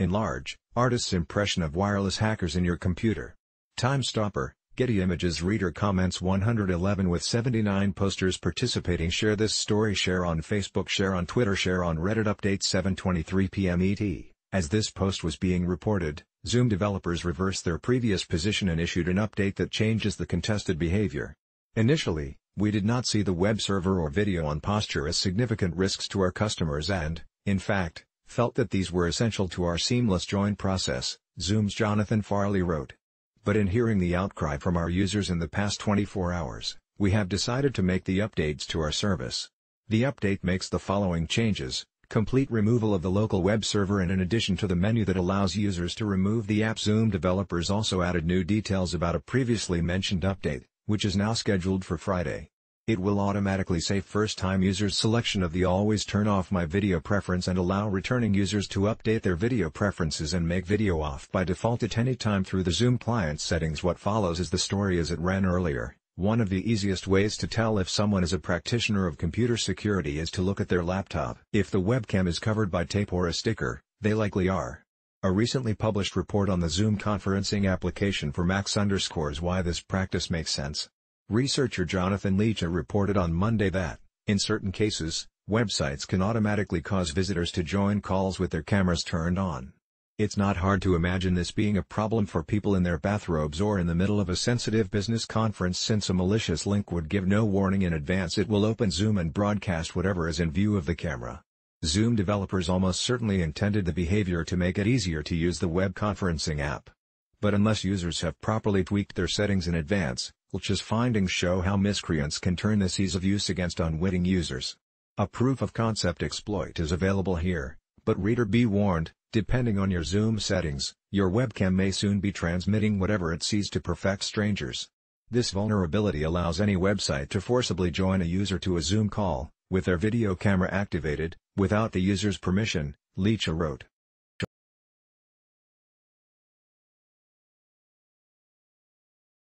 Enlarge, artist's impression of wireless hackers in your computer. Time stopper, Getty Images reader comments 111 with 79 posters participating share this story share on Facebook share on Twitter share on Reddit update 7:23 p.m. ET as this post was being reported Zoom developers reversed their previous position and issued an update that changes the contested behavior initially we did not see the web server or video on posture as significant risks to our customers and in fact felt that these were essential to our seamless join process, Zoom's Jonathan Farley wrote. But in hearing the outcry from our users in the past 24 hours, we have decided to make the updates to our service. The update makes the following changes, complete removal of the local web server and in addition to the menu that allows users to remove the app Zoom developers also added new details about a previously mentioned update, which is now scheduled for Friday. It will automatically save first-time users selection of the always turn off my video preference and allow returning users to update their video preferences and make video off by default at any time through the Zoom client settings. What follows is the story as it ran earlier. One of the easiest ways to tell if someone is a practitioner of computer security is to look at their laptop. If the webcam is covered by tape or a sticker, they likely are. A recently published report on the Zoom conferencing application for Macs underscores why this practice makes sense. Researcher Jonathan Leach reported on Monday that, in certain cases, websites can automatically cause visitors to join calls with their cameras turned on. It's not hard to imagine this being a problem for people in their bathrobes or in the middle of a sensitive business conference since a malicious link would give no warning in advance it will open Zoom and broadcast whatever is in view of the camera. Zoom developers almost certainly intended the behavior to make it easier to use the web conferencing app. But unless users have properly tweaked their settings in advance, Kulch's findings show how miscreants can turn this ease of use against unwitting users. A proof of concept exploit is available here, but reader be warned, depending on your zoom settings, your webcam may soon be transmitting whatever it sees to perfect strangers. This vulnerability allows any website to forcibly join a user to a Zoom call, with their video camera activated, without the user's permission, Leacher wrote.